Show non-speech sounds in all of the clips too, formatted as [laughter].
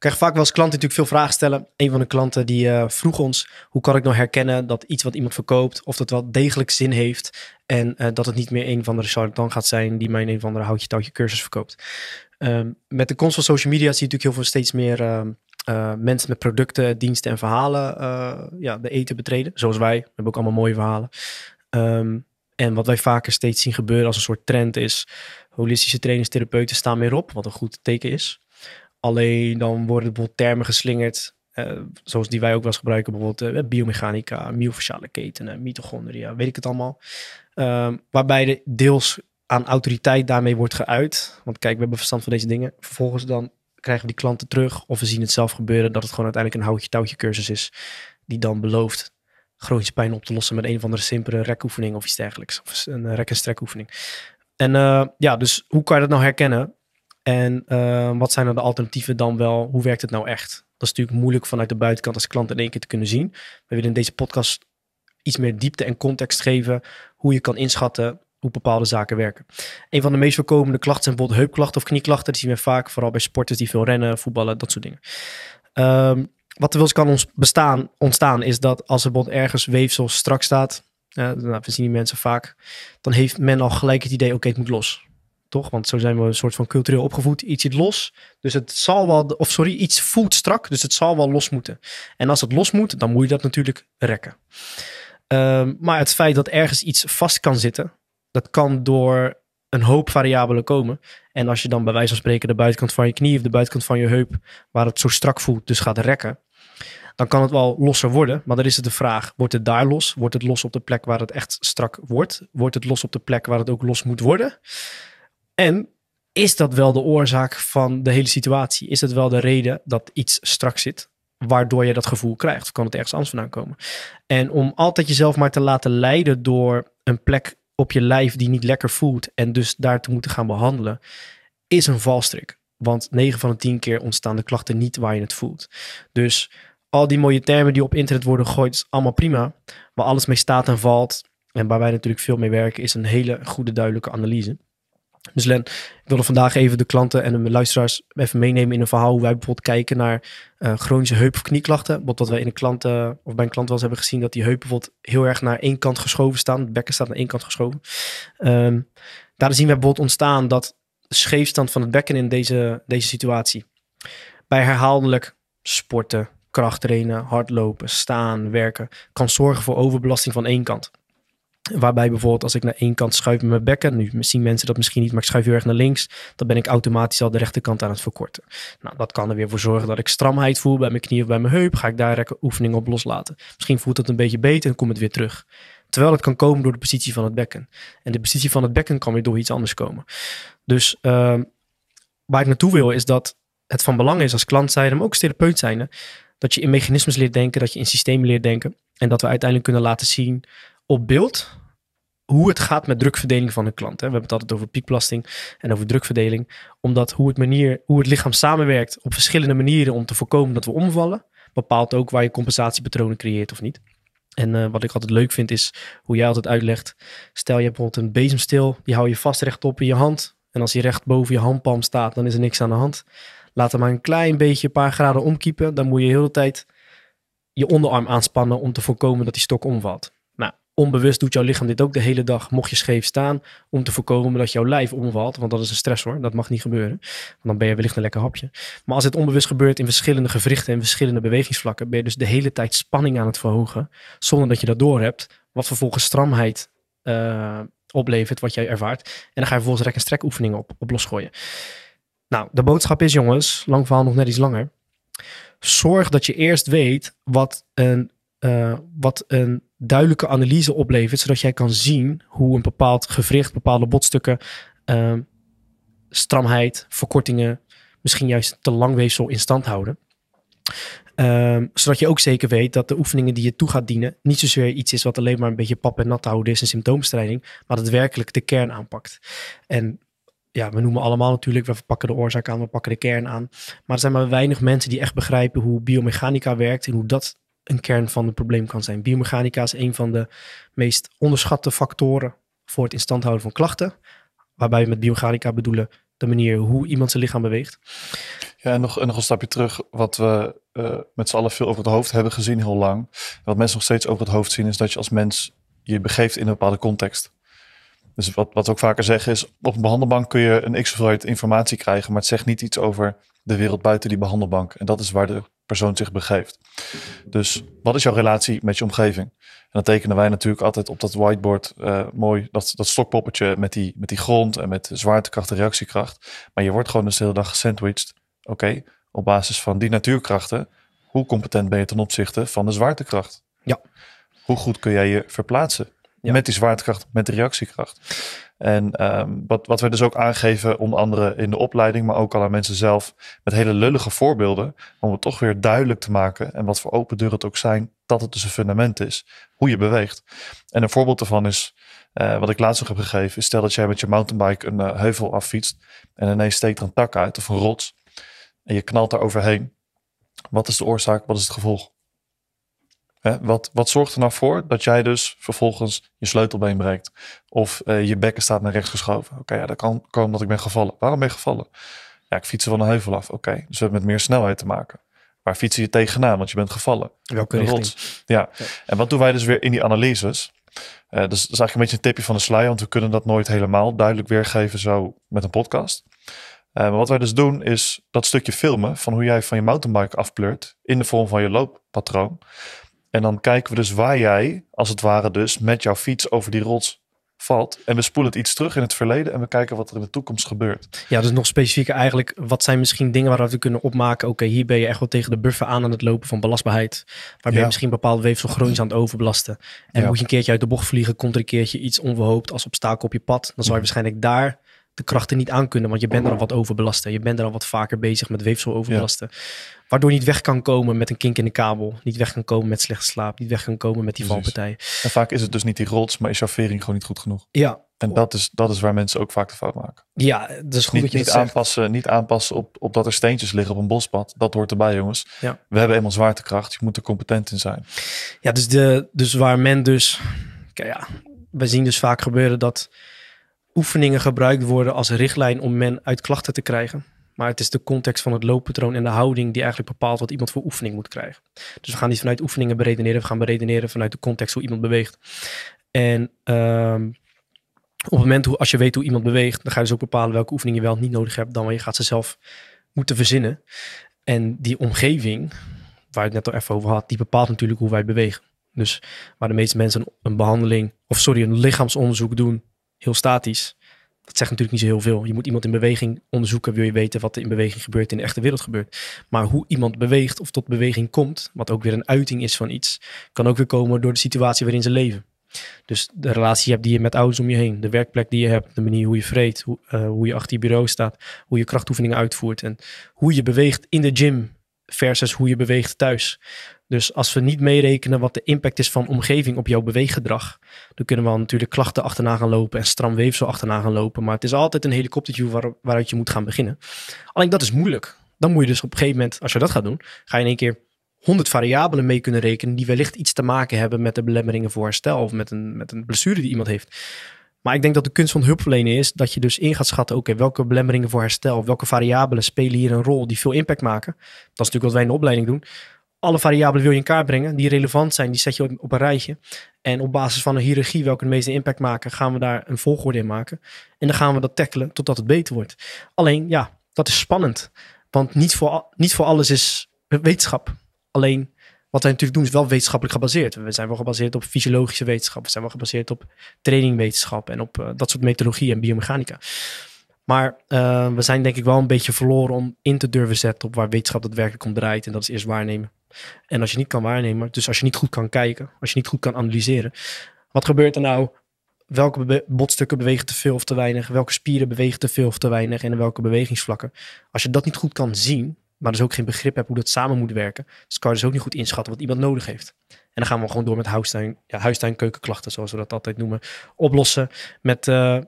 krijg vaak wel eens klanten die natuurlijk veel vragen stellen. Een van de klanten die eh, vroeg ons, hoe kan ik nou herkennen dat iets wat iemand verkoopt, of dat wel degelijk zin heeft. En eh, dat het niet meer een van de charlatan gaat zijn die mij een van de houtje touwtje cursus verkoopt. Ehm, met de komst van social media zie je natuurlijk heel veel steeds meer ehm, eh, mensen met producten, diensten en verhalen ja, de eten betreden. Zoals wij, we hebben ook allemaal mooie verhalen. Ehm, en wat wij vaker steeds zien gebeuren als een soort trend is, holistische trainingstherapeuten staan meer op, wat een goed teken is. Alleen dan worden bijvoorbeeld termen geslingerd, eh, zoals die wij ook wel eens gebruiken, bijvoorbeeld eh, biomechanica, myofasciale ketenen, mitochondria, weet ik het allemaal. Ehm, waarbij de deels aan autoriteit daarmee wordt geuit. Want kijk, we hebben verstand van deze dingen. Vervolgens dan krijgen we die klanten terug of we zien het zelf gebeuren dat het gewoon uiteindelijk een houtje-touwtje cursus is die dan belooft chronische pijn op te lossen met een of andere simpele rekoefening of iets dergelijks. Of een eh, rek- en strekoefening. En ja, dus hoe kan je dat nou herkennen? En ehm, wat zijn dan nou de alternatieven dan wel? Hoe werkt het nou echt? Dat is natuurlijk moeilijk vanuit de buitenkant als klant in één keer te kunnen zien. We willen in deze podcast iets meer diepte en context geven. Hoe je kan inschatten hoe bepaalde zaken werken. Een van de meest voorkomende klachten zijn bijvoorbeeld heupklachten of knieklachten. Die zien we vaak vooral bij sporters die veel rennen, voetballen, dat soort dingen. Ehm, wat er wel eens kan ons bestaan, ontstaan is dat als er bijvoorbeeld ergens weefsel strak staat... Eh, nou, we zien die mensen vaak, dan heeft men al gelijk het idee, oké, het moet los. Toch? Want zo zijn we een soort van cultureel opgevoed, iets iets los. Dus het zal wel, of sorry, iets voelt strak, dus het zal wel los moeten. En als het los moet, dan moet je dat natuurlijk rekken. Ehm, maar het feit dat ergens iets vast kan zitten, dat kan door een hoop variabelen komen. En als je dan bij wijze van spreken de buitenkant van je knie of de buitenkant van je heup, waar het zo strak voelt, dus gaat rekken, dan kan het wel losser worden. Maar dan is het de vraag: wordt het daar los? Wordt het los op de plek waar het echt strak wordt? Wordt het los op de plek waar het ook los moet worden? En is dat wel de oorzaak van de hele situatie? Is dat wel de reden dat iets strak zit? Waardoor je dat gevoel krijgt. Of kan het ergens anders vandaan komen? En om altijd jezelf maar te laten leiden door een plek op je lijf die niet lekker voelt. En dus daar te moeten gaan behandelen. Is een valstrik. Want 9 van de 10 keer ontstaan de klachten niet waar je het voelt. Dus al die mooie termen die op internet worden gegooid, is allemaal prima. Waar alles mee staat en valt. En waar wij natuurlijk veel mee werken, is een hele goede duidelijke analyse. Dus Len, ik wilde vandaag even de klanten en de luisteraars even meenemen in een verhaal hoe wij bijvoorbeeld kijken naar uh, chronische heup- of knieklachten. Bijvoorbeeld wat wij in een klant, eh, of bij een klant wel eens hebben gezien dat die heupen bijvoorbeeld heel erg naar één kant geschoven staan. Het bekken staat naar één kant geschoven. Ehm, daar zien we bijvoorbeeld ontstaan dat scheefstand van het bekken in deze, deze situatie. Bij herhaaldelijk sporten, krachttrainen, hardlopen, staan, werken kan zorgen voor overbelasting van één kant. Waarbij bijvoorbeeld als ik naar één kant schuif met mijn bekken, nu zien mensen dat misschien niet, maar ik schuif heel erg naar links, dan ben ik automatisch al de rechterkant aan het verkorten. Nou, dat kan er weer voor zorgen dat ik stramheid voel bij mijn knie of bij mijn heup. Ga ik daar oefeningen oefening op loslaten. Misschien voelt dat een beetje beter en komt het weer terug. Terwijl het kan komen door de positie van het bekken. En de positie van het bekken kan weer door iets anders komen. Dus ehm, waar ik naartoe wil is dat het van belang is als klant zijn maar ook als therapeut zijnde, dat je in mechanismes leert denken, dat je in systemen leert denken. En dat we uiteindelijk kunnen laten zien op beeld hoe het gaat met drukverdeling van een klant. Hè. We hebben het altijd over piekbelasting en over drukverdeling. Omdat hoe het, manier, hoe het lichaam samenwerkt op verschillende manieren om te voorkomen dat we omvallen, bepaalt ook waar je compensatiepatronen creëert of niet. En eh, wat ik altijd leuk vind is hoe jij altijd uitlegt. Stel je hebt bijvoorbeeld een bezemstil, die hou je vast rechtop in je hand. En als die recht boven je handpalm staat, dan is er niks aan de hand. Laat hem maar een klein beetje, een paar graden omkiepen. Dan moet je de hele tijd je onderarm aanspannen om te voorkomen dat die stok omvalt. Onbewust doet jouw lichaam dit ook de hele dag, mocht je scheef staan, om te voorkomen dat jouw lijf omvalt. Want dat is een stress hoor, dat mag niet gebeuren. Want dan ben je wellicht een lekker hapje. Maar als het onbewust gebeurt in verschillende gewrichten en verschillende bewegingsvlakken, ben je dus de hele tijd spanning aan het verhogen, zonder dat je dat doorhebt. Wat vervolgens stramheid eh, oplevert, wat jij ervaart. En dan ga je vervolgens rek- en strek oefeningen op, op losgooien. Nou, de boodschap is, jongens, lang verhaal nog net iets langer. Zorg dat je eerst weet wat een, eh, wat een duidelijke analyse oplevert, zodat jij kan zien hoe een bepaald gewricht, bepaalde botstukken, ehm, stramheid, verkortingen, misschien juist te lang weefsel in stand houden. Ehm, zodat je ook zeker weet dat de oefeningen die je toe gaat dienen niet zozeer iets is wat alleen maar een beetje pap en nat houden is en symptoombestrijding, maar dat werkelijk de kern aanpakt. En ja, we noemen allemaal natuurlijk, we pakken de oorzaak aan, we pakken de kern aan. Maar er zijn maar weinig mensen die echt begrijpen hoe biomechanica werkt en hoe dat een kern van het probleem kan zijn. Biomechanica is een van de meest onderschatte factoren voor het instand houden van klachten. Waarbij we met biomechanica bedoelen de manier hoe iemand zijn lichaam beweegt. Ja, en nog, nog een stapje terug. Wat we eh, met z'n allen veel over het hoofd hebben gezien, heel lang. Wat mensen nog steeds over het hoofd zien, is dat je als mens je begeeft in een bepaalde context. Dus wat, wat we ook vaker zeggen is, op een behandelbank kun je een x-hoeveelheid informatie krijgen, maar het zegt niet iets over de wereld buiten die behandelbank. En dat is waar de persoon zich begeeft. Dus wat is jouw relatie met je omgeving? En dan tekenen wij natuurlijk altijd op dat whiteboard eh, mooi dat, dat stokpoppetje met die, met die grond en met zwaartekracht en reactiekracht. Maar je wordt gewoon dus de hele dag gesandwiched. Oké, op basis van die natuurkrachten, hoe competent ben je ten opzichte van de zwaartekracht? Ja. Hoe goed kun jij je verplaatsen? Met die zwaartekracht, met de reactiekracht. En ehm, wat, wat we dus ook aangeven, onder andere in de opleiding, maar ook al aan mensen zelf, met hele lullige voorbeelden, om het toch weer duidelijk te maken en wat voor open deuren het ook zijn, dat het dus een fundament is, hoe je beweegt. En een voorbeeld daarvan is, eh, wat ik laatst nog heb gegeven, is stel dat jij met je mountainbike een eh, heuvel affietst en ineens steekt er een tak uit of een rots en je knalt daar overheen. Wat is de oorzaak, wat is het gevolg? wat, wat zorgt er nou voor dat jij dus vervolgens je sleutelbeen breekt? Of eh, je bekken staat naar rechts geschoven. Oké, ja, dat kan komen dat ik ben gevallen. Waarom ben je gevallen? Ja, ik fietsen van een heuvel af. Oké, dus we hebben met meer snelheid te maken. Waar fietsen je tegenaan? Want je bent gevallen. Welke richting? Ja. En wat doen wij dus weer in die analyses? Eh, dus dat is eigenlijk een beetje een tipje van de sluier, want we kunnen dat nooit helemaal duidelijk weergeven zo met een podcast. Eh, maar wat wij dus doen is dat stukje filmen van hoe jij van je mountainbike afpleurt in de vorm van je looppatroon. En dan kijken we dus waar jij, als het ware dus, met jouw fiets over die rots valt. En we spoelen het iets terug in het verleden en we kijken wat er in de toekomst gebeurt. Ja, dus nog specifieker eigenlijk, wat zijn misschien dingen waar we kunnen opmaken? Oké, hier ben je echt wel tegen de buffer aan aan het lopen van belastbaarheid. Waarbij ja. je misschien bepaalde weefselgroots aan het overbelasten. En moet je een keertje uit de bocht vliegen, komt er een keertje iets onverhoopt als obstakel op je pad. Dan zal je mhm. waarschijnlijk daar de krachten niet aankunnen. Want je bent er al wat overbelasten. Je bent er al wat vaker bezig met weefsel overbelasten. Waardoor niet weg kan komen met een kink in de kabel. Niet weg kan komen met slechte slaap. Niet weg kan komen met die valpartijen. En vaak is het dus niet die rots, maar is vering gewoon niet goed genoeg. Ja. En dat is, dat is waar mensen ook vaak de fout maken. Ja, dus goed niet, dat je aanpassen, Niet aanpassen op, op dat er steentjes liggen op een bospad. Dat hoort erbij, jongens. Ja. We hebben eenmaal zwaartekracht. Je moet er competent in zijn. Ja, dus, de, dus waar men dus... Kijk, ja, we zien dus vaak gebeuren dat oefeningen gebruikt worden als richtlijn om men uit klachten te krijgen. Maar het is de context van het looppatroon en de houding die eigenlijk bepaalt wat iemand voor oefening moet krijgen. Dus we gaan niet vanuit oefeningen beredeneren, we gaan beredeneren vanuit de context hoe iemand beweegt. En ehm, op het moment hoe, als je weet hoe iemand beweegt, dan ga je dus ook bepalen welke oefening je wel niet nodig hebt, dan je gaat ze zelf moeten verzinnen. En die omgeving, waar ik het net al even over had, die bepaalt natuurlijk hoe wij bewegen. Dus waar de meeste mensen een, een behandeling, of sorry, een lichaamsonderzoek doen heel statisch. Dat zegt natuurlijk niet zo heel veel. Je moet iemand in beweging onderzoeken, wil je weten wat er in beweging gebeurt, in de echte wereld gebeurt. Maar hoe iemand beweegt of tot beweging komt, wat ook weer een uiting is van iets, kan ook weer komen door de situatie waarin ze leven. Dus de relatie je hebt die je met ouders om je heen, de werkplek die je hebt, de manier hoe je vreet, hoe, eh, hoe je achter je bureau staat, hoe je krachtoefeningen uitvoert en hoe je beweegt in de gym versus hoe je beweegt thuis. Dus als we niet meerekenen wat de impact is van omgeving op jouw beweeggedrag, dan kunnen we natuurlijk klachten achterna gaan lopen en stram weefsel achterna gaan lopen. Maar het is altijd een helikopterview waar, waaruit je moet gaan beginnen. Alleen dat is moeilijk. Dan moet je dus op een gegeven moment, als je dat gaat doen, ga je in één keer 100 variabelen mee kunnen rekenen die wellicht iets te maken hebben met de belemmeringen voor herstel of met een, met een blessure die iemand heeft. Maar ik denk dat de kunst van hulpverlenen is dat je dus in gaat schatten, oké, welke belemmeringen voor herstel, welke variabelen spelen hier een rol die veel impact maken. Dat is natuurlijk wat wij in de opleiding doen. Alle variabelen wil je in kaart brengen die relevant zijn, die zet je op, op een rijtje. En op basis van een hiërarchie welke de meeste impact maken, gaan we daar een volgorde in maken. En dan gaan we dat tackelen totdat het beter wordt. Alleen ja, dat is spannend, want niet voor, niet voor alles is wetenschap. Alleen wat wij natuurlijk doen is wel wetenschappelijk gebaseerd. We zijn wel gebaseerd op fysiologische wetenschap. We zijn wel gebaseerd op trainingwetenschap en op eh, dat soort methodologie en biomechanica. Maar eh, we zijn denk ik wel een beetje verloren om in te durven zetten op waar wetenschap daadwerkelijk om draait. En dat is eerst waarnemen. En als je niet kan waarnemen, dus als je niet goed kan kijken, als je niet goed kan analyseren. Wat gebeurt er nou? Welke be botstukken bewegen te veel of te weinig? Welke spieren bewegen te veel of te weinig? En welke bewegingsvlakken? Als je dat niet goed kan zien, maar dus ook geen begrip heb hoe dat samen moet werken. Dus kan dus ook niet goed inschatten wat iemand nodig heeft. En dan gaan we gewoon door met huistuin, ja, huistuin keukenklachten, zoals we dat altijd noemen, oplossen met uh, eh,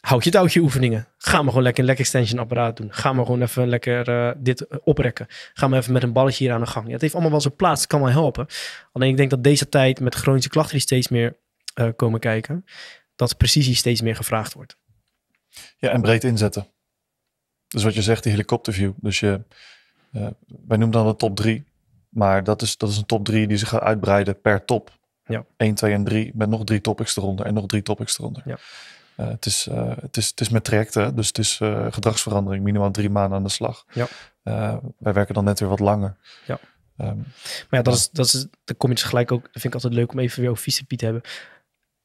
houtje touwtje oefeningen. Ga maar gewoon lekker een lekker extension apparaat doen. Ga maar gewoon even lekker eh, dit eh, oprekken. Ga maar even met een balletje hier aan de gang. Ja, het heeft allemaal wel zijn plaats, het kan wel helpen. Alleen ik denk dat deze tijd met chronische klachten die steeds meer komen kijken, dat precisie steeds meer gevraagd wordt. Ja, en breed inzetten. Dus wat je zegt, die helikopterview. Dus je eh, wij noemen dan de top drie. Maar dat is, dat is een top drie die zich gaat uitbreiden per top. Ja. 1, 2 en 3 met nog drie topics eronder en nog drie topics eronder. Ja. Eh, het, is, eh, het, is, het is met trajecten, dus het is gedragsverandering, minimaal drie maanden aan de slag. Ja. wij werken dan net weer wat langer. Ja. Ehm, maar ja, dat is, dat is, dan kom je gelijk ook, dat vind ik altijd leuk om even weer over piet te hebben.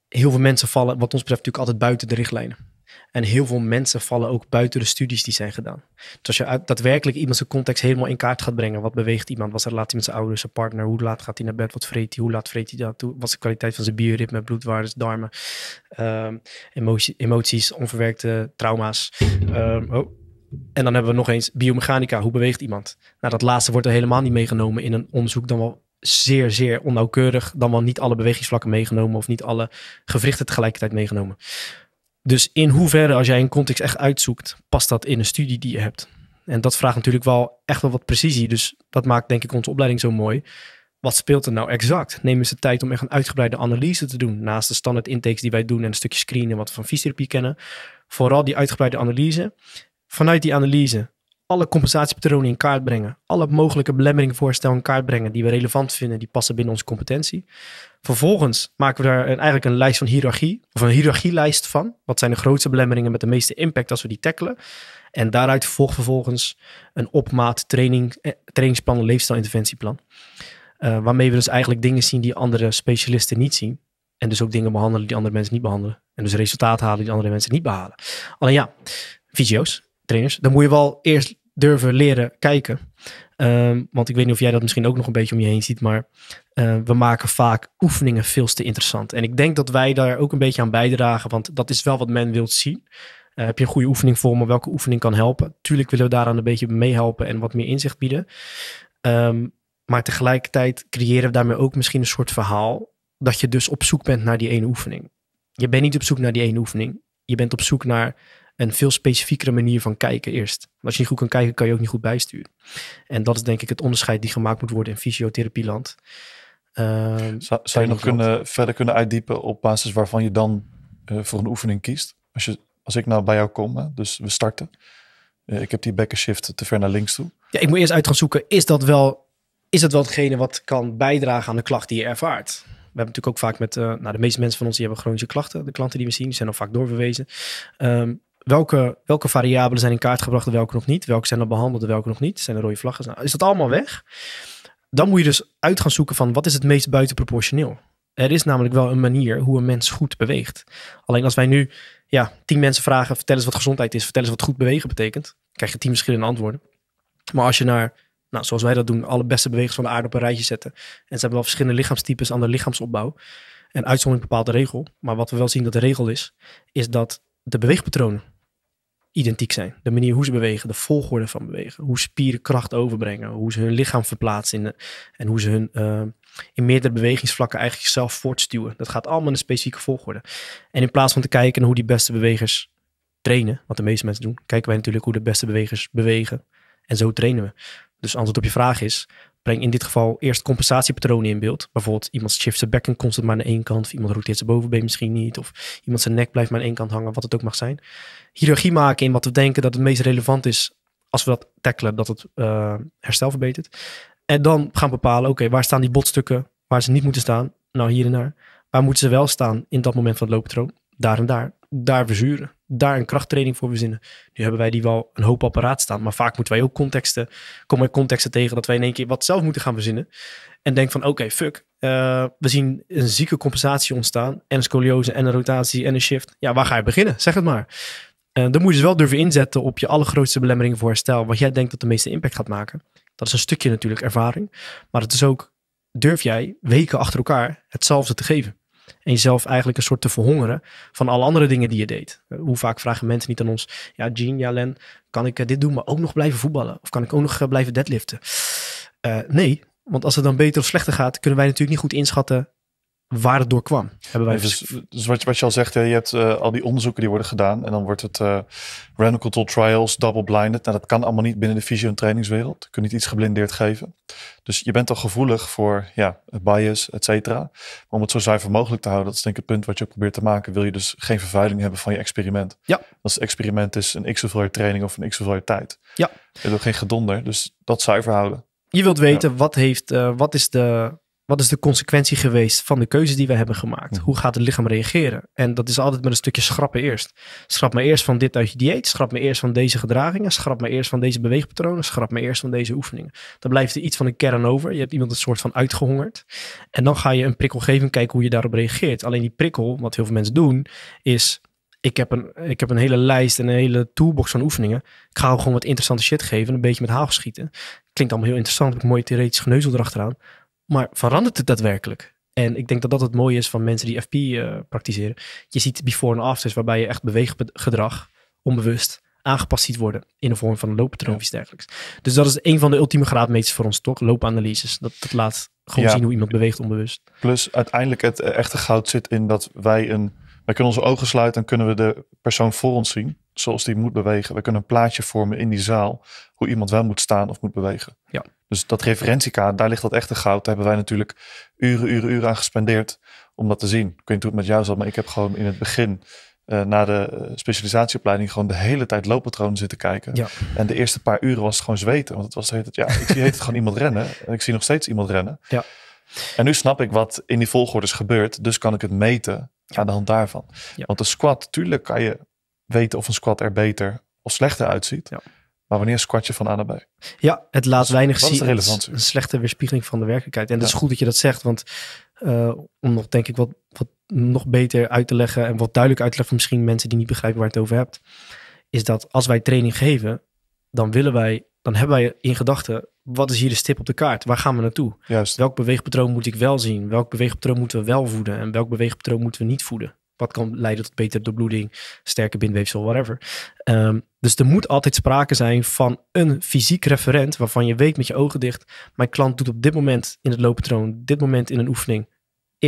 Heel veel mensen vallen, wat ons betreft, natuurlijk altijd buiten de richtlijnen. En heel veel mensen vallen ook buiten de studies die zijn gedaan. Dus als je daadwerkelijk iemand zijn context helemaal in kaart gaat brengen. Wat beweegt iemand? Was er laat met zijn ouders, zijn partner? Hoe laat gaat hij naar bed? Wat vreet hij? Hoe laat vreet hij dat? Wat is de kwaliteit van zijn bioritme, bloedwaardes, darmen? Um, emoties, onverwerkte trauma's. Ehm, oh. En dan hebben we nog eens biomechanica. Hoe beweegt iemand? Nou, dat laatste wordt er helemaal niet meegenomen in een onderzoek dan wel zeer, zeer onnauwkeurig. Dan wel niet alle bewegingsvlakken meegenomen of niet alle gewrichten tegelijkertijd meegenomen. Dus in hoeverre, als jij een context echt uitzoekt, past dat in een studie die je hebt? En dat vraagt natuurlijk wel echt wel wat precisie. Dus dat maakt denk ik onze opleiding zo mooi. Wat speelt er nou exact? Nemen ze de tijd om echt een uitgebreide analyse te doen. Naast de standaard intakes die wij doen en een stukje screenen wat we van fysiotherapie kennen. Vooral die uitgebreide analyse. Vanuit die analyse alle compensatiepatronen in kaart brengen. Alle mogelijke belemmeringen in kaart brengen die we relevant vinden, die passen binnen onze competentie. Vervolgens maken we daar een, eigenlijk een lijst van hiërarchie, of een hiërarchielijst van. Wat zijn de grootste belemmeringen met de meeste impact als we die tackelen? En daaruit volgt vervolgens een opmaat training, eh, trainingsplan, leefstijlinterventieplan. Eh, waarmee we dus eigenlijk dingen zien die andere specialisten niet zien. En dus ook dingen behandelen die andere mensen niet behandelen. En dus resultaten halen die andere mensen niet behalen. Alleen ja, video's, trainers, dan moet je wel eerst durven leren kijken. Ehm, want ik weet niet of jij dat misschien ook nog een beetje om je heen ziet, maar ehm, we maken vaak oefeningen veel te interessant. En ik denk dat wij daar ook een beetje aan bijdragen, want dat is wel wat men wil zien. Eh, heb je een goede oefening voor me? Welke oefening kan helpen? Tuurlijk willen we daaraan een beetje meehelpen en wat meer inzicht bieden. Ehm, maar tegelijkertijd creëren we daarmee ook misschien een soort verhaal dat je dus op zoek bent naar die ene oefening. Je bent niet op zoek naar die ene oefening. Je bent op zoek naar een veel specifiekere manier van kijken eerst. Als je niet goed kan kijken, kan je ook niet goed bijsturen. En dat is denk ik het onderscheid die gemaakt moet worden in fysiotherapieland. land. Ehm, zou, zou je nog kunnen, verder kunnen uitdiepen op basis waarvan je dan eh, voor een oefening kiest? Als, je, als ik nou bij jou kom, hè, dus we starten. Eh, ik heb die shift te ver naar links toe. Ja, ik moet eerst uit gaan zoeken, is dat wel, is dat wel hetgene wat kan bijdragen aan de klacht die je ervaart? We hebben natuurlijk ook vaak met, eh, nou de meeste mensen van ons die hebben chronische klachten. De klanten die we zien, die zijn al vaak doorverwezen. Ehm, welke, welke variabelen zijn in kaart gebracht en welke nog niet? Welke zijn al behandeld en welke nog niet? Zijn er rode vlaggen? Nou, is dat allemaal weg? Dan moet je dus uit gaan zoeken van wat is het meest buitenproportioneel? Er is namelijk wel een manier hoe een mens goed beweegt. Alleen als wij nu ja, tien mensen vragen, vertel eens wat gezondheid is, vertel eens wat goed bewegen betekent, krijg je tien verschillende antwoorden. Maar als je naar, nou, zoals wij dat doen, alle beste bewegers van de aarde op een rijtje zetten, en ze hebben wel verschillende lichaamstypes, andere lichaamsopbouw, en uitzondering bepaalt de regel, maar wat we wel zien dat de regel is, is dat de beweegpatronen identiek zijn. De manier hoe ze bewegen, de volgorde van bewegen, hoe spieren kracht overbrengen, hoe ze hun lichaam verplaatsen en hoe ze hun eh, in meerdere bewegingsvlakken eigenlijk zichzelf voortstuwen. Dat gaat allemaal in een specifieke volgorde. En in plaats van te kijken naar hoe die beste bewegers trainen, wat de meeste mensen doen, kijken wij natuurlijk hoe de beste bewegers bewegen. En zo trainen we. Dus antwoord op je vraag is, breng in dit geval eerst compensatiepatronen in beeld. Bijvoorbeeld iemand shift zijn bekken constant maar naar één kant. Of iemand roteert zijn bovenbeen misschien niet. Of iemand zijn nek blijft maar aan één kant hangen. Wat het ook mag zijn. Hierarchie maken in wat we denken dat het meest relevant is. Als we dat tackelen, dat het eh, herstel verbetert. En dan gaan bepalen, oké, waar staan die botstukken waar ze niet moeten staan? Nou, hier en daar. Waar moeten ze wel staan in dat moment van het looppatroon? Daar en daar. Daar verzuren daar een krachttraining voor verzinnen. Nu hebben wij die wel een hoop apparaat staan, maar vaak moeten wij ook contexten, komen wij contexten tegen dat wij in één keer wat zelf moeten gaan verzinnen. En denk van oké, fuck, eh, we zien een zieke compensatie ontstaan en een scoliose en een rotatie en een shift. Ja, waar ga je beginnen? Zeg het maar. Uh, dan moet je wel durven inzetten op je allergrootste belemmeringen voor herstel, wat jij denkt dat de meeste impact gaat maken. Dat is een stukje natuurlijk ervaring, maar het is ook, durf jij weken achter elkaar hetzelfde te geven? En jezelf eigenlijk een soort te verhongeren van alle andere dingen die je deed. Hoe vaak vragen mensen niet aan ons: Ja, Jean, ja, Len, kan ik eh, dit doen, maar ook nog blijven voetballen? Of kan ik ook nog eh, blijven deadliften? Eh, nee, want als het dan beter of slechter gaat, kunnen wij natuurlijk niet goed inschatten waar het door kwam. Hebben wij dus, dus wat, je al zegt, je hebt eh, al die onderzoeken die worden gedaan. En dan wordt het eh, random control trials, double blinded. Nou, dat kan allemaal niet binnen de fysio- en trainingswereld. Je kunt niet iets geblindeerd geven. Dus je bent al gevoelig voor ja, bias, et cetera. om het zo zuiver mogelijk te houden, dat is denk ik het punt wat je probeert te maken. Wil je dus geen vervuiling hebben van je experiment. Ja. Als het experiment is een x hoeveelheid training of een x hoeveelheid tijd. Ja. Je wil geen gedonder, dus dat zuiver houden. Je wilt weten, wat, heeft, eh, wat is de wat is de consequentie geweest van de keuzes die we hebben gemaakt? Mm. Hoe gaat het lichaam reageren? En dat is altijd met een stukje schrappen eerst. Schrap me eerst van dit uit je dieet. Schrap me eerst van deze gedragingen. Schrap me eerst van deze beweegpatronen. Schrap me eerst van deze oefeningen. Dan blijft er iets van een kern over. Je hebt iemand een soort van uitgehongerd. En dan ga je een prikkel geven en kijken hoe je daarop reageert. Alleen die prikkel, wat heel veel mensen doen, is ik heb, een, ik heb een hele lijst en een hele toolbox van oefeningen. Ik ga gewoon wat interessante shit geven. Een beetje met hagel schieten. Klinkt allemaal heel interessant. Heb ik mooie theoretische geneuzel erachteraan. Maar verandert het daadwerkelijk? En ik denk dat dat het mooie is van mensen die FP uh, eh, praktiseren. Je ziet before en afters waarbij je echt beweeggedrag onbewust aangepast ziet worden in de vorm van een looppatroon of iets dergelijks. Dus dat is een van de ultieme graadmeters voor ons, toch? Loopanalyses. Dat, dat laat gewoon zien hoe iemand beweegt onbewust. Plus uiteindelijk het eh, echte goud zit in dat wij een... Wij kunnen onze ogen sluiten en kunnen we de persoon voor ons zien. Zoals die moet bewegen. We kunnen een plaatje vormen in die zaal. Hoe iemand wel moet staan of moet bewegen. Ja. Dus dat referentiekader, daar ligt dat echte goud. Daar hebben wij natuurlijk uren, uren, uren aan gespendeerd om dat te zien. Ik weet niet hoe het met jou zat, maar ik heb gewoon in het begin eh, na de eh, specialisatieopleiding gewoon de hele tijd looppatronen zitten kijken. Ja. En de eerste paar uren was het gewoon zweten. Want het was het, ja, ik zie [laughs] het gewoon iemand rennen. En ik zie nog steeds iemand rennen. Ja. En nu snap ik wat in die volgorde is gebeurd, Dus kan ik het meten aan de hand daarvan. Want de squat, tuurlijk kan je weten of een squat er beter of slechter uitziet. Ja. Maar wanneer squat je van aan Ja, het laat weinig zien. Een slechte weerspiegeling van de werkelijkheid. En het is goed dat je dat zegt, want eh, om nog denk ik wat, wat nog beter uit te leggen en wat duidelijk uit te leggen voor misschien mensen die niet begrijpen waar het over hebt, is dat als wij training geven, dan willen wij, dan hebben wij in gedachten, wat is hier de stip op de kaart? Waar gaan we naartoe? Juist. Welk beweegpatroon moet ik wel zien? Welk beweegpatroon moeten we wel voeden? En welk beweegpatroon moeten we niet voeden? Wat kan leiden tot betere doorbloeding, sterke bindweefsel, whatever. Ehm, dus er moet altijd sprake zijn van een fysiek referent waarvan je weet met je ogen dicht, mijn klant doet op dit moment in het looppatroon, dit moment in een oefening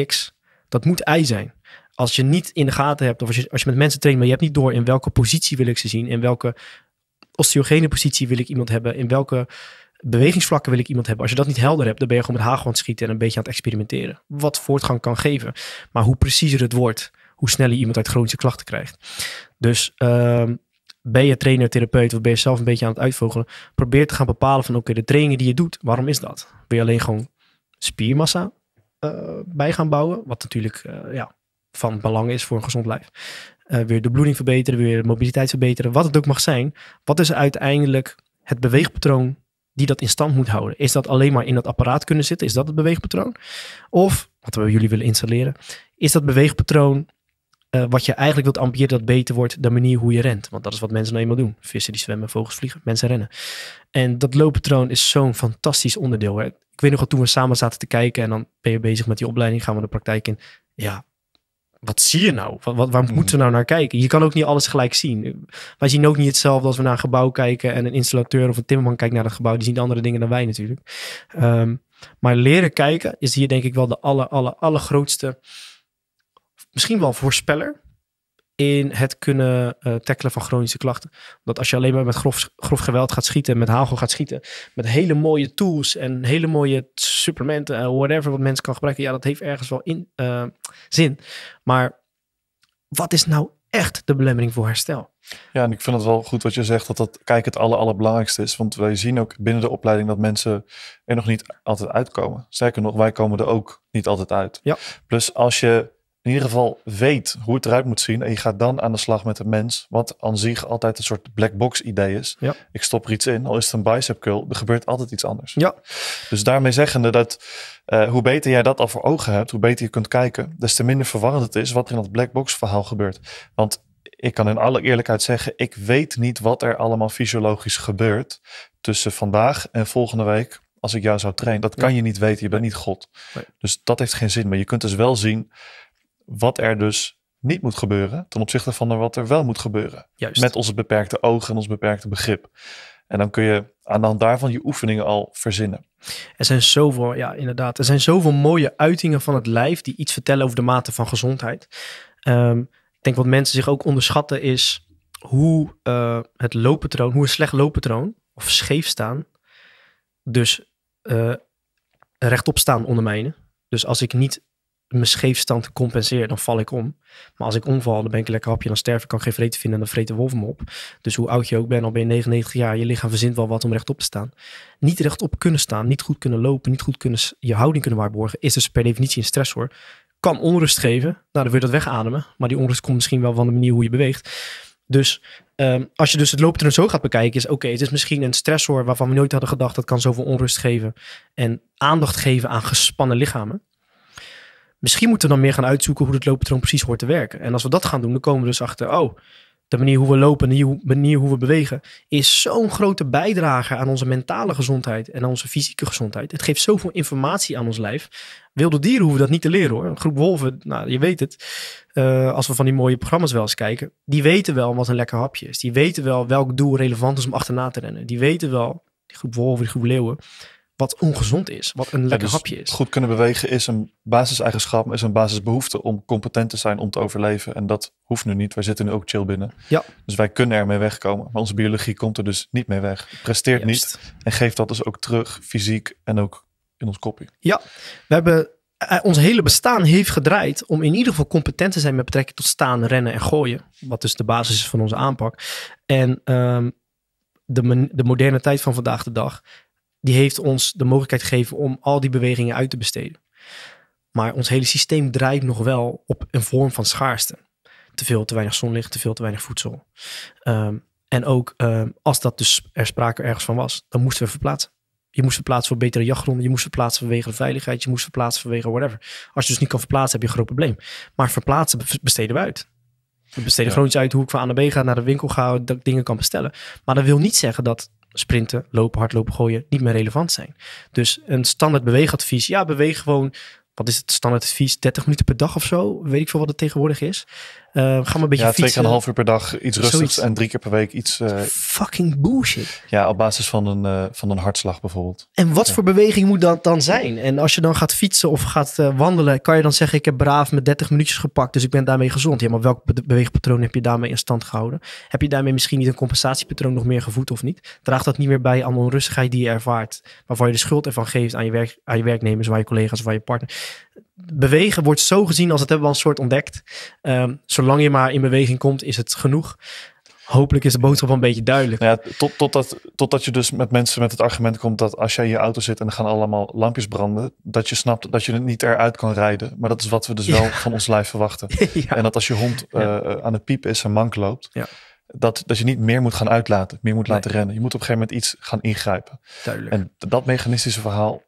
X. Dat moet I zijn. Als je niet in de gaten hebt, of als je, als je met mensen traint, maar je hebt niet door in welke positie wil ik ze zien, in welke osteogene positie wil ik iemand hebben, in welke bewegingsvlakken wil ik iemand hebben. Als je dat niet helder hebt, dan ben je gewoon met hagel aan het schieten en een beetje aan het experimenteren. Wat voortgang kan geven. Maar hoe preciezer het wordt, hoe sneller je iemand uit chronische klachten krijgt. Dus ehm, ben je trainer, therapeut of ben je zelf een beetje aan het uitvogelen, probeer te gaan bepalen van oké, de trainingen die je doet, waarom is dat? Wil je alleen gewoon spiermassa eh, bij gaan bouwen? Wat natuurlijk eh, ja, van belang is voor een gezond lijf. Eh, weer de bloeding verbeteren, weer de mobiliteit verbeteren, wat het ook mag zijn. Wat is uiteindelijk het beweegpatroon die dat in stand moet houden? Is dat alleen maar in dat apparaat kunnen zitten? Is dat het beweegpatroon? Of, wat we jullie willen installeren, is dat beweegpatroon eh, wat je eigenlijk wilt ambiëren dat beter wordt, de manier hoe je rent. Want dat is wat mensen nou eenmaal doen. Vissen die zwemmen, vogels vliegen, mensen rennen. En dat looppatroon is zo'n fantastisch onderdeel. Hè? Ik weet nog wel toen we samen zaten te kijken en dan ben je bezig met die opleiding, gaan we de praktijk in. Ja, wat zie je nou? Wat, waar hmm. moeten we nou naar kijken? Je kan ook niet alles gelijk zien. Wij zien ook niet hetzelfde als we naar een gebouw kijken en een installateur of een timmerman kijkt naar het gebouw. Die zien andere dingen dan wij natuurlijk. Ehm, maar leren kijken is hier denk ik wel de aller, aller, allergrootste grootste misschien wel voorspeller in het kunnen eh, tackelen van chronische klachten. Dat als je alleen maar met grof, grof geweld gaat schieten, met hagel gaat schieten, met hele mooie tools en hele mooie supplementen, en whatever wat mensen kan gebruiken, ja, dat heeft ergens wel in, eh, zin. Maar wat is nou echt de belemmering voor herstel? Ja, en ik vind het wel goed wat je zegt, dat dat kijk het aller, allerbelangrijkste is. Want wij zien ook binnen de opleiding dat mensen er nog niet altijd uitkomen. Sterker nog, wij komen er ook niet altijd uit. Ja. Plus als je in ieder geval weet hoe het eruit moet zien. En je gaat dan aan de slag met de mens. Wat aan zich altijd een soort black box idee is. Ja. Ik stop er iets in, al is het een bicep curl. Er gebeurt altijd iets anders. Ja. Dus daarmee zeggende dat eh, hoe beter jij dat al voor ogen hebt. Hoe beter je kunt kijken. Des te minder verwarrend het is wat er in dat black box verhaal gebeurt. Want ik kan in alle eerlijkheid zeggen. Ik weet niet wat er allemaal fysiologisch gebeurt. Tussen vandaag en volgende week als ik jou zou trainen. Dat kan je niet weten. Je bent niet God. Nee. Dus dat heeft geen zin. Maar je kunt dus wel zien wat er dus niet moet gebeuren ten opzichte van wat er wel moet gebeuren. Juist. Met onze beperkte ogen en ons beperkte begrip. En dan kun je aan de hand daarvan je oefeningen al verzinnen. Er zijn zoveel, ja, inderdaad. Er zijn zoveel mooie uitingen van het lijf die iets vertellen over de mate van gezondheid. Ehm, ik denk wat mensen zich ook onderschatten is hoe uh, het looppatroon, hoe een slecht looppatroon of scheef staan, dus uh, rechtop staan ondermijnen. Dus als ik niet mijn scheefstand compenseren, dan val ik om. Maar als ik omval, dan ben ik lekker hapje, dan sterf ik, kan geen vreten vinden en dan vreet de wolf me op. Dus hoe oud je ook bent, al ben je 99 jaar, je lichaam verzint wel wat om rechtop te staan. Niet rechtop kunnen staan, niet goed kunnen lopen, niet goed kunnen, je houding kunnen waarborgen, is dus per definitie een stressor. Kan onrust geven, nou dan wil je dat wegademen, maar die onrust komt misschien wel van de manier hoe je beweegt. Dus ehm, als je dus het er zo gaat bekijken, is oké, het is misschien een stressor waarvan we nooit hadden gedacht, dat kan zoveel onrust geven. En aandacht geven aan gespannen lichamen misschien moeten we dan meer gaan uitzoeken hoe het looppatroon precies hoort te werken. En als we dat gaan doen, dan komen we dus achter, oh, de manier hoe we lopen de manier hoe we bewegen is zo'n grote bijdrage aan onze mentale gezondheid en aan onze fysieke gezondheid. Het geeft zoveel informatie aan ons lijf. Wilde dieren hoeven dat niet te leren hoor. Een groep wolven, nou je weet het, eh, als we van die mooie programma's wel eens kijken, die weten wel wat een lekker hapje is. Die weten wel welk doel relevant is om achterna te rennen. Die weten wel, die groep wolven, die groep leeuwen, wat ongezond is, wat een lekker dus hapje is. Goed kunnen bewegen is een basiseigenschap, is een basisbehoefte om competent te zijn om te overleven. En dat hoeft nu niet. Wij zitten nu ook chill binnen. Ja. Dus wij kunnen ermee wegkomen. Maar onze biologie komt er dus niet mee weg. Presteert niet. En geeft dat dus ook terug, fysiek en ook in ons kopje. Ja, we hebben eh, ons hele bestaan heeft gedraaid om in ieder geval competent te zijn met betrekking tot staan, rennen en gooien. Wat dus de basis is van onze aanpak. En ehm, de, de moderne tijd van vandaag de dag die heeft ons de mogelijkheid gegeven om al die bewegingen uit te besteden. Maar ons hele systeem draait nog wel op een vorm van schaarste. Te veel, te weinig zonlicht, te veel, te weinig voedsel. Ehm, en ook ehm, als dat dus er sprake ergens van was, dan moesten we verplaatsen. Je moest verplaatsen voor betere jachtgronden. Je moest verplaatsen vanwege de veiligheid. Je moest verplaatsen vanwege whatever. Als je dus niet kan verplaatsen, heb je een groot probleem. Maar verplaatsen besteden we uit. We besteden ja. iets uit hoe ik van A naar B ga, naar de winkel ga, dat ik dingen kan bestellen. Maar dat wil niet zeggen dat sprinten, lopen, hardlopen, gooien niet meer relevant zijn. Dus een standaard beweegadvies. Ja, beweeg gewoon. Wat is het standaard advies? 30 minuten per dag of zo? Weet ik veel wat het tegenwoordig is. Uh, ga maar een beetje ja, fietsen. twee en half uur per dag iets rustigs en drie keer per week iets... Uh, fucking bullshit. Ja, op basis van een, eh, van een hartslag bijvoorbeeld. En wat voor beweging moet dat dan zijn? En als je dan gaat fietsen of gaat eh, wandelen, kan je dan zeggen ik heb braaf met 30 minuutjes gepakt, dus ik ben daarmee gezond. Ja, maar welk beweegpatroon heb je daarmee in stand gehouden? Heb je daarmee misschien niet een compensatiepatroon nog meer gevoed of niet? Draagt dat niet meer bij aan de onrustigheid die je ervaart, waarvan je de schuld ervan geeft aan je, werk, aan je werknemers, waar je collega's, waar je partner? bewegen wordt zo gezien als het hebben we een soort ontdekt. Ehm, zolang je maar in beweging komt, is het genoeg. Hopelijk is de boodschap wel een beetje duidelijk. ja, tot, totdat, totdat je dus met mensen met het argument komt dat als jij in je auto zit en er gaan allemaal lampjes branden, dat je snapt dat je het niet eruit kan rijden. Maar dat is wat we dus wel van ons lijf verwachten. [laughs] En dat als je hond eh, aan het piepen is en mank loopt, dat, dat je niet meer moet gaan uitlaten, meer moet laten rennen. Je moet op een gegeven moment iets gaan ingrijpen. Duidelijk. En dat mechanistische verhaal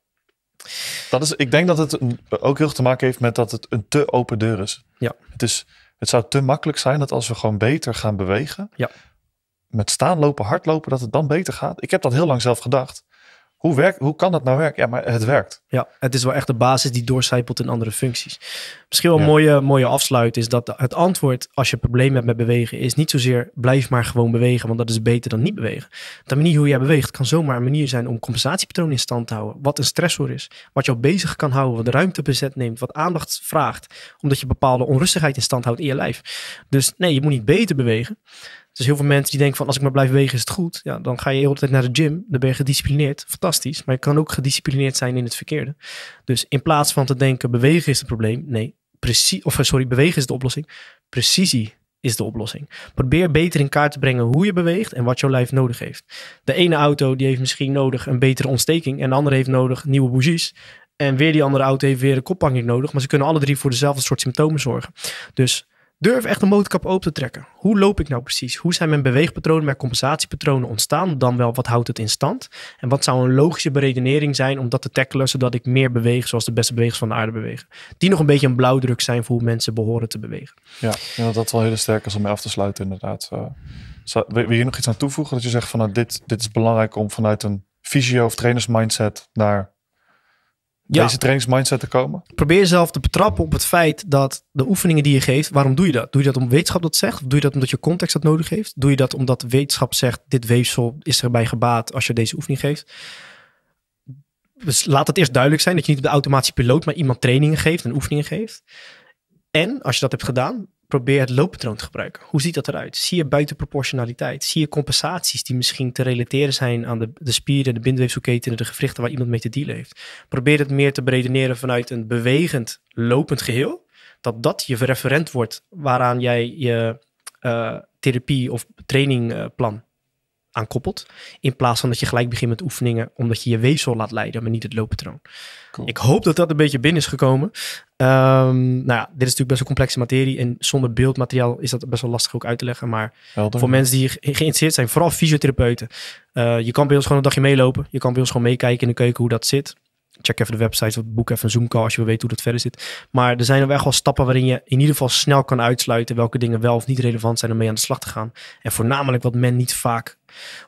dat is, ik denk dat het ook heel te maken heeft met dat het een te open deur is. Ja. Het, is het zou te makkelijk zijn dat als we gewoon beter gaan bewegen, ja. met staan lopen, hardlopen, dat het dan beter gaat. Ik heb dat heel lang zelf gedacht. Hoe, werkt, hoe kan dat nou werken? Ja, maar het werkt. Ja, het is wel echt de basis die doorcijpelt in andere functies. Misschien wel een mooie, mooie afsluit is dat het antwoord als je problemen hebt met bewegen, is niet zozeer blijf maar gewoon bewegen, want dat is beter dan niet bewegen. De manier hoe jij beweegt kan zomaar een manier zijn om compensatiepatroon in stand te houden. Wat een stressor is, wat jou bezig kan houden, wat de ruimte bezet neemt, wat aandacht vraagt, omdat je bepaalde onrustigheid in stand houdt in je lijf. Dus nee, je moet niet beter bewegen. Dus heel veel mensen die denken van als ik maar blijf wegen is het goed. Ja, dan ga je heel de tijd naar de gym. Dan ben je gedisciplineerd. Fantastisch. Maar je kan ook gedisciplineerd zijn in het verkeerde. Dus in plaats van te denken bewegen is het probleem. Nee, precies, of eh, sorry, bewegen is de oplossing. Precisie is de oplossing. Probeer beter in kaart te brengen hoe je beweegt en wat jouw lijf nodig heeft. De ene auto die heeft misschien nodig een betere ontsteking. En de andere heeft nodig nieuwe bougies. En weer die andere auto heeft weer een kophanging nodig. Maar ze kunnen alle drie voor dezelfde soort symptomen zorgen. Dus Durf echt een motorkap open te trekken. Hoe loop ik nou precies? Hoe zijn mijn beweegpatronen, mijn compensatiepatronen ontstaan? Dan wel, wat houdt het in stand? En wat zou een logische beredenering zijn om dat te tackelen, zodat ik meer beweeg zoals de beste bewegers van de aarde bewegen? Die nog een beetje een blauwdruk zijn voor hoe mensen behoren te bewegen. Ja, denk dat is wel heel sterk is om mee af te sluiten, inderdaad. Eh, zou, wil, je nog iets aan toevoegen? Dat je zegt van nou, dit, dit is belangrijk om vanuit een visio- of trainersmindset naar deze trainingsmindset te komen? Probeer jezelf te betrappen op het feit dat de oefeningen die je geeft, waarom doe je dat? Doe je dat om wetenschap dat zegt? Of doe je dat omdat je context dat nodig heeft? Doe je dat omdat wetenschap zegt, dit weefsel is erbij gebaat als je deze oefening geeft? Dus laat het eerst duidelijk zijn dat je niet op de automatische piloot, maar iemand trainingen geeft en oefeningen geeft. En als je dat hebt gedaan, probeer het looppatroon te gebruiken. Hoe ziet dat eruit? Zie je buitenproportionaliteit? Zie je compensaties die misschien te relateren zijn aan de, de spieren, de bindweefselketenen, de gewrichten waar iemand mee te dealen heeft? Probeer het meer te beredeneren vanuit een bewegend, lopend geheel. Dat dat je referent wordt waaraan jij je uh, therapie of trainingplan eh, uh, aankoppelt In plaats van dat je gelijk begint met oefeningen, omdat je je weefsel laat leiden, maar niet het looppatroon. Ik hoop dat dat een beetje binnen is gekomen. Ehm, nou ja, dit is natuurlijk best wel complexe materie en zonder beeldmateriaal is dat best wel lastig ook uit te leggen. Maar voor mensen die geïnteresseerd zijn, vooral fysiotherapeuten, eh, je kan bij ons gewoon een dagje meelopen. Je kan bij ons gewoon meekijken in de keuken hoe dat zit check even de website, boek even een zoom als je weet weten hoe dat verder zit. Maar er zijn er echt wel stappen waarin je in ieder geval snel kan uitsluiten welke dingen wel of niet relevant zijn om mee aan de slag te gaan. En voornamelijk wat men niet vaak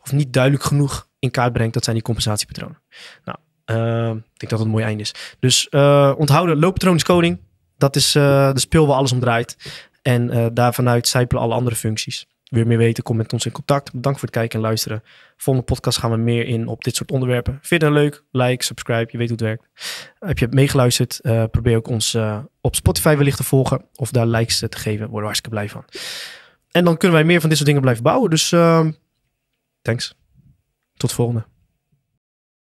of niet duidelijk genoeg in kaart brengt, dat zijn die compensatiepatronen. Nou, ehm, ik denk dat het een mooi einde is. Dus uh, onthouden, looppatroon is Dat is eh, de speel waar alles om draait. En eh, vanuit zijpelen alle andere functies weer meer weten, kom met ons in contact. Bedankt voor het kijken en luisteren. Volgende podcast gaan we meer in op dit soort onderwerpen. Vind je het nou leuk? Like, subscribe, je weet hoe het werkt. Heb je meegeluisterd? Eh, probeer ook ons eh, op Spotify wellicht te volgen of daar likes te geven. Worden we hartstikke blij van. En dan kunnen wij meer van dit soort dingen blijven bouwen. Dus ehm, thanks. Tot volgende.